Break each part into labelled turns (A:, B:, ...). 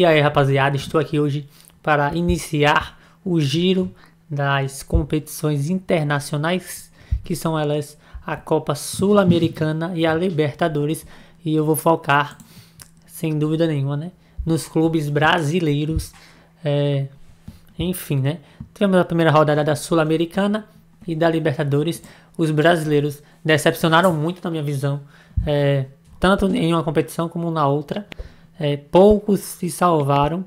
A: E aí, rapaziada, estou aqui hoje para iniciar o giro das competições internacionais, que são elas a Copa Sul-Americana e a Libertadores, e eu vou focar, sem dúvida nenhuma, né, nos clubes brasileiros, é, enfim, né. Tivemos a primeira rodada da Sul-Americana e da Libertadores, os brasileiros decepcionaram muito na minha visão, é, tanto em uma competição como na outra, é, poucos se salvaram.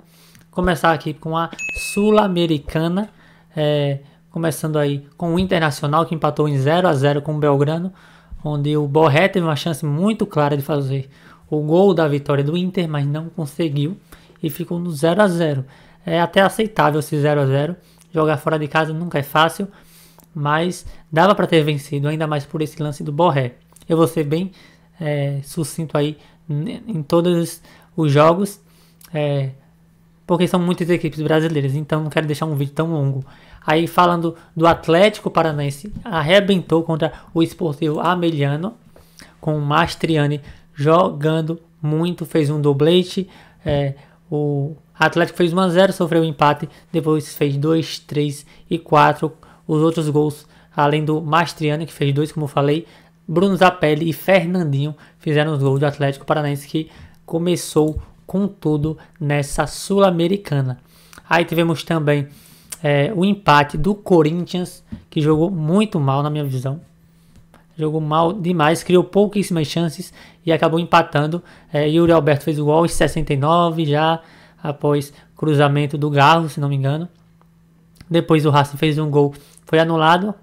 A: Começar aqui com a Sul-Americana, é, começando aí com o Internacional, que empatou em 0 a 0 com o Belgrano, onde o Borré teve uma chance muito clara de fazer o gol da vitória do Inter, mas não conseguiu e ficou no 0 a 0 É até aceitável esse 0 a 0 jogar fora de casa nunca é fácil, mas dava para ter vencido, ainda mais por esse lance do Borré. Eu vou ser bem é, sucinto aí né, em todos os jogos, é, porque são muitas equipes brasileiras, então não quero deixar um vídeo tão longo. Aí falando do Atlético Paranaense, arrebentou contra o Esportivo Ameliano, com o Mastriani jogando muito, fez um doblete, é, o Atlético fez 1x0, sofreu um empate, depois fez 2, 3 e 4, os outros gols, além do Mastriani que fez 2, como eu falei, Bruno Zapelli e Fernandinho fizeram os gols do Atlético Paranaense que começou com tudo nessa Sul-Americana. Aí tivemos também é, o empate do Corinthians, que jogou muito mal na minha visão. Jogou mal demais, criou pouquíssimas chances e acabou empatando. É, Yuri Alberto fez o gol aos 69 já após cruzamento do Garro, se não me engano. Depois o Racing fez um gol, foi anulado,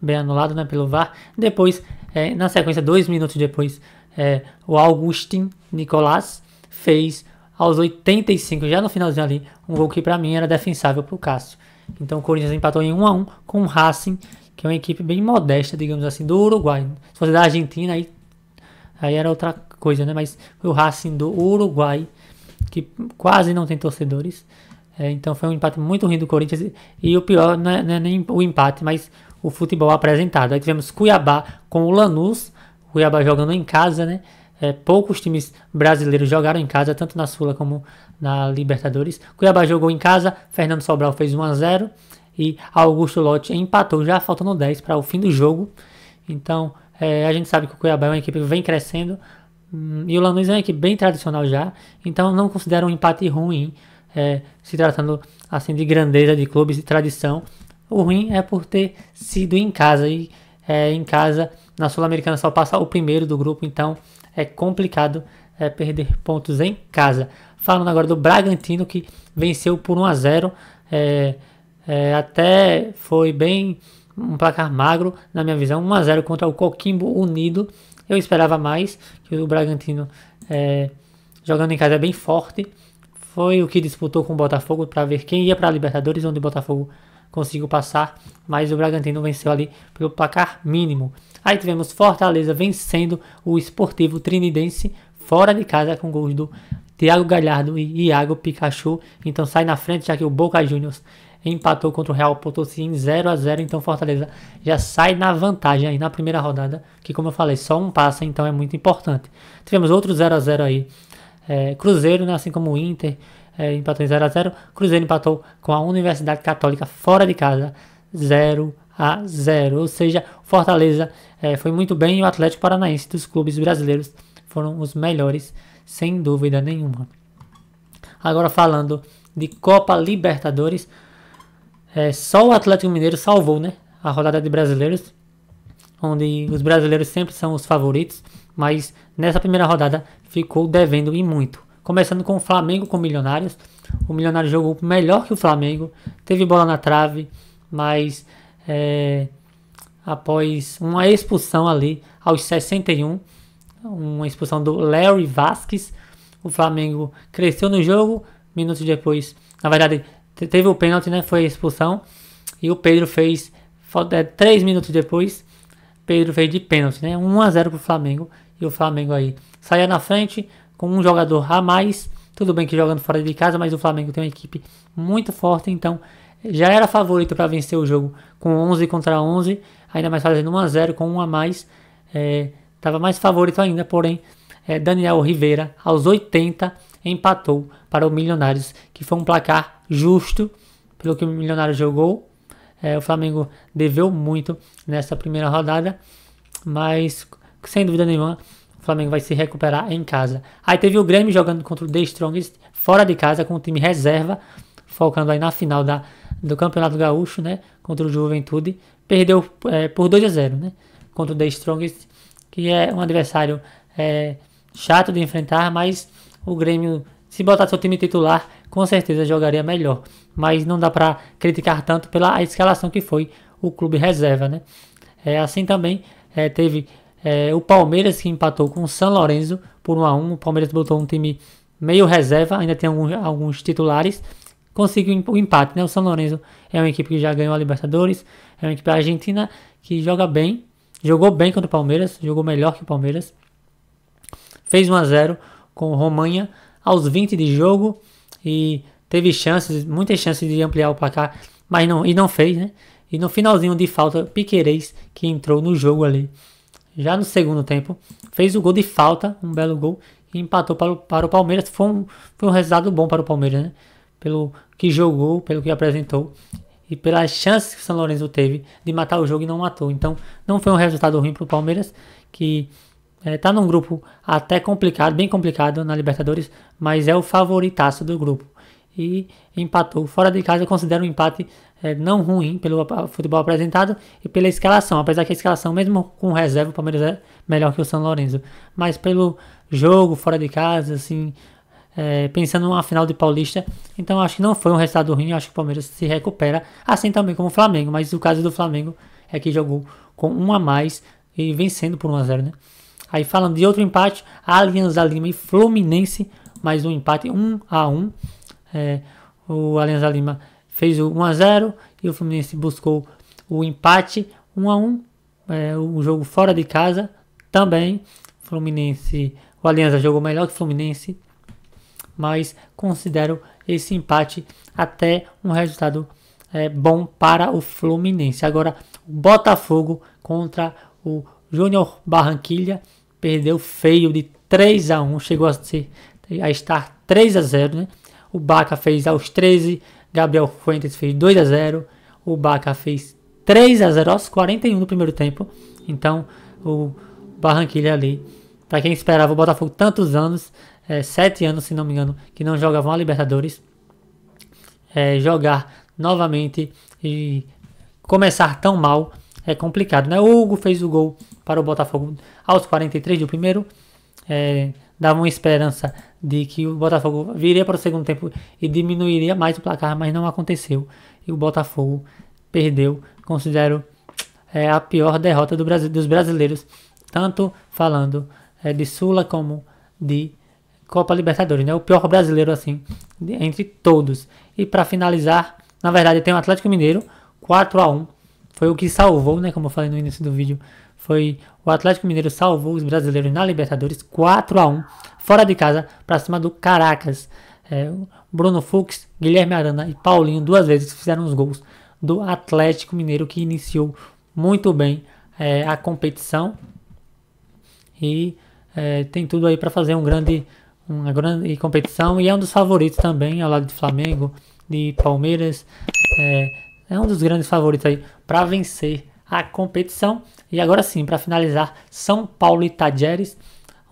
A: bem anulado né, pelo VAR. Depois é, na sequência, dois minutos depois, é, o Augustin Nicolás fez aos 85, já no finalzinho ali, um gol que para mim era defensável para o Cássio. Então o Corinthians empatou em 1 a 1 com o Racing, que é uma equipe bem modesta, digamos assim, do Uruguai. Se fosse da Argentina, aí, aí era outra coisa, né? Mas foi o Racing do Uruguai, que quase não tem torcedores. É, então foi um empate muito ruim do Corinthians. E, e o pior não é, não é nem o empate, mas o futebol apresentado. Aí tivemos Cuiabá com o Lanús, Cuiabá jogando em casa, né? É, poucos times brasileiros jogaram em casa, tanto na Sula como na Libertadores. Cuiabá jogou em casa, Fernando Sobral fez 1 a 0 e Augusto Lotti empatou, já faltando 10 para o fim do jogo. Então, é, a gente sabe que o Cuiabá é uma equipe que vem crescendo hum, e o Lanús é uma equipe bem tradicional já, então não considero um empate ruim, é, se tratando assim de grandeza de clubes e tradição. O ruim é por ter sido em casa e é, em casa na Sul-Americana só passa o primeiro do grupo, então é complicado é, perder pontos em casa. Falando agora do Bragantino que venceu por 1 a 0, é, é, até foi bem um placar magro na minha visão, 1 a 0 contra o Coquimbo Unido. Eu esperava mais que o Bragantino é, jogando em casa é bem forte. Foi o que disputou com o Botafogo para ver quem ia para a Libertadores, onde o Botafogo conseguiu passar, mas o Bragantino venceu ali pelo placar mínimo. Aí tivemos Fortaleza vencendo o Esportivo Trinidense fora de casa com gols do Thiago Galhardo e Iago Pikachu. Então sai na frente, já que o Boca Juniors empatou contra o Real Potosí em 0 a 0 Então Fortaleza já sai na vantagem aí na primeira rodada, que como eu falei, só um passa, então é muito importante. Tivemos outro 0 a 0 aí. É, Cruzeiro, né, assim como o Inter, é, empatou em 0 a 0 Cruzeiro empatou com a Universidade Católica fora de casa, 0 a 0 Ou seja, Fortaleza é, foi muito bem e o Atlético Paranaense dos clubes brasileiros foram os melhores, sem dúvida nenhuma. Agora falando de Copa Libertadores, é, só o Atlético Mineiro salvou né, a rodada de brasileiros, onde os brasileiros sempre são os favoritos, mas nessa primeira rodada ficou devendo e muito. Começando com o Flamengo com o Milionários. O Milionário jogou melhor que o Flamengo, teve bola na trave, mas é, após uma expulsão ali aos 61, uma expulsão do Larry Vasquez, o Flamengo cresceu no jogo, minutos depois, na verdade, teve o pênalti, né? Foi a expulsão. E o Pedro fez, é, três minutos depois, Pedro fez de pênalti, né? 1 a 0 para o Flamengo. E o Flamengo aí saía na frente, com um jogador a mais. Tudo bem que jogando fora de casa, mas o Flamengo tem uma equipe muito forte, então eh, já era favorito para vencer o jogo com 11 contra 11, ainda mais fazendo 1 a 0 com 1 a mais, estava eh, é, mais favorito ainda, porém é, Daniel Rivera aos 80 empatou para o Milionários, que foi um placar justo pelo que o Milionário jogou. É, o Flamengo deveu muito nessa primeira rodada, mas sem dúvida nenhuma o Flamengo vai se recuperar em casa. Aí teve o Grêmio jogando contra o The Strongest fora de casa com o time reserva, focando aí na final da, do Campeonato Gaúcho, né? Contra o Juventude. Perdeu é, por 2 a 0 né? Contra o The Strongest, que é um adversário é, chato de enfrentar, mas o Grêmio, se botar seu time titular, com certeza jogaria melhor. Mas não dá para criticar tanto pela escalação que foi o clube reserva, né? É, assim também é, teve é, o Palmeiras que empatou com o São Lorenzo por 1 a 1 O Palmeiras botou um time meio reserva, ainda tem alguns, alguns titulares. Conseguiu o empate, né? O São Lorenzo é uma equipe que já ganhou a Libertadores, é uma equipe argentina que joga bem, jogou bem contra o Palmeiras, jogou melhor que o Palmeiras. Fez 1 a 0 com o Romanha aos 20 de jogo e teve chances, muitas chances de ampliar o placar, mas não e não fez, né? E no finalzinho de falta, Piquerez que entrou no jogo ali já no segundo tempo, fez o gol de falta, um belo gol, e empatou para o, para o Palmeiras. Foi um, foi um resultado bom para o Palmeiras, né? Pelo que jogou, pelo que apresentou e pelas chances que o São Lourenço teve de matar o jogo e não matou. Então, não foi um resultado ruim para o Palmeiras, que está eh, é, num grupo até complicado, bem complicado na Libertadores, mas é o favoritaço do grupo. E empatou fora de casa, considero um empate é, não ruim pelo futebol apresentado e pela escalação, apesar que a escalação, mesmo com reserva, o Palmeiras é melhor que o São Lourenço, mas pelo jogo fora de casa, assim, é, pensando numa final de Paulista, então acho que não foi um resultado ruim, acho que o Palmeiras se recupera, assim também como o Flamengo, mas o caso do Flamengo é que jogou com um a mais e vencendo por 1 a 0 né? Aí falando de outro empate, Alianza Lima e Fluminense, mais um empate 1 a 1 é, o Alianza Lima fez o 1 a 0 e o Fluminense buscou o empate 1 a 1 é, um jogo fora de casa também Fluminense o Aliança jogou melhor que o Fluminense mas considero esse empate até um resultado é, bom para o Fluminense agora o Botafogo contra o Júnior Barranquilha perdeu feio de 3 a 1 chegou a, ser, a estar 3 a 0 né? o Baca fez aos 13 Gabriel Fuentes fez 2 a 0, o Baca fez 3 a 0 aos 41 do primeiro tempo. Então, o Barranquilla ali, para quem esperava o Botafogo tantos anos, é, sete anos se não me engano, que não jogavam a Libertadores, é, jogar novamente e começar tão mal é complicado, né? O Hugo fez o gol para o Botafogo aos 43 do primeiro, é, dava uma esperança de que o Botafogo viria para o segundo tempo e diminuiria mais o placar, mas não aconteceu. E o Botafogo perdeu, considero é, a pior derrota do Brasil, dos brasileiros, tanto falando é, de Sula como de Copa Libertadores, né? O pior brasileiro assim de, entre todos. E para finalizar, na verdade tem o Atlético Mineiro 4 a 1 foi o que salvou, né? Como eu falei no início do vídeo, foi o Atlético Mineiro salvou os brasileiros na Libertadores 4 a 1 fora de casa para cima do Caracas. É, Bruno Fux, Guilherme Arana e Paulinho duas vezes fizeram os gols do Atlético Mineiro que iniciou muito bem é, a competição e é, tem tudo aí para fazer um grande, uma grande competição e é um dos favoritos também ao lado de Flamengo, de Palmeiras. É, é um dos grandes favoritos aí para vencer a competição. E agora sim, para finalizar, São Paulo e Tajeres,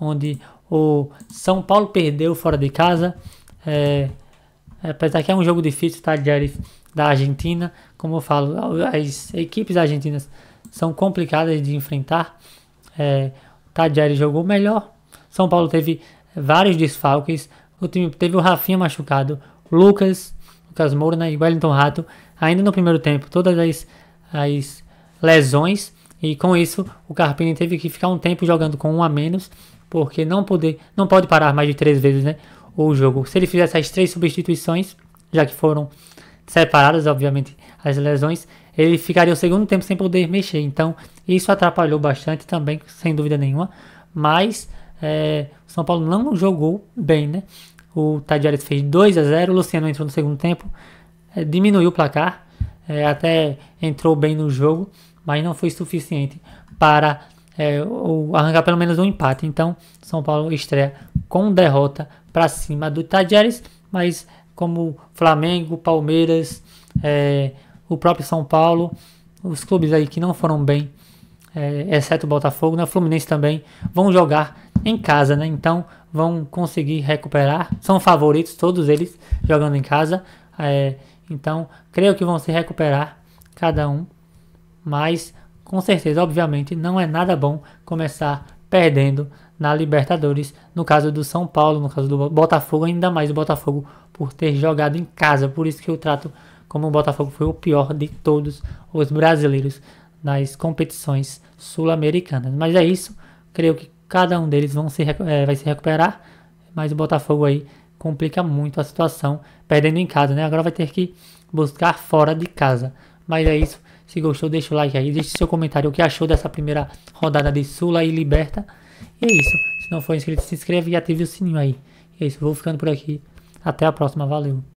A: onde o São Paulo perdeu fora de casa. É, é, apesar que é um jogo difícil, Tajeres da Argentina, como eu falo, as equipes argentinas são complicadas de enfrentar. É, Tajeres jogou melhor. São Paulo teve vários desfalques. O time teve o Rafinha machucado, Lucas Lucas Moura né, e Wellington Rato ainda no primeiro tempo, todas as, as lesões. E com isso, o Carpini teve que ficar um tempo jogando com um a menos, porque não, poder, não pode parar mais de três vezes né, o jogo. Se ele fizesse as três substituições, já que foram separadas, obviamente, as lesões, ele ficaria o segundo tempo sem poder mexer. Então, isso atrapalhou bastante também, sem dúvida nenhuma. Mas é, o São Paulo não jogou bem, né? O Tadiares fez 2 a 0 o Luciano entrou no segundo tempo, é, diminuiu o placar, é, até entrou bem no jogo, mas não foi suficiente para é, o, arrancar pelo menos um empate. Então, São Paulo estreia com derrota para cima do Tadiares, mas como Flamengo, Palmeiras, é, o próprio São Paulo, os clubes aí que não foram bem, é, exceto o Botafogo, né? o Fluminense também, vão jogar em casa, né? Então vão conseguir recuperar. São favoritos todos eles jogando em casa. É, então creio que vão se recuperar cada um. Mas com certeza, obviamente, não é nada bom começar perdendo na Libertadores. No caso do São Paulo, no caso do Botafogo, ainda mais o Botafogo por ter jogado em casa. Por isso que eu trato como o Botafogo foi o pior de todos os brasileiros nas competições sul-americanas. Mas é isso. Creio que Cada um deles vão se, é, vai se recuperar, mas o Botafogo aí complica muito a situação, perdendo em casa, né? Agora vai ter que buscar fora de casa. Mas é isso. Se gostou, deixa o like aí, deixe seu comentário o que achou dessa primeira rodada de Sula e Liberta. E é isso. Se não for inscrito, se inscreve e ative o sininho aí. E é isso. Vou ficando por aqui. Até a próxima. Valeu.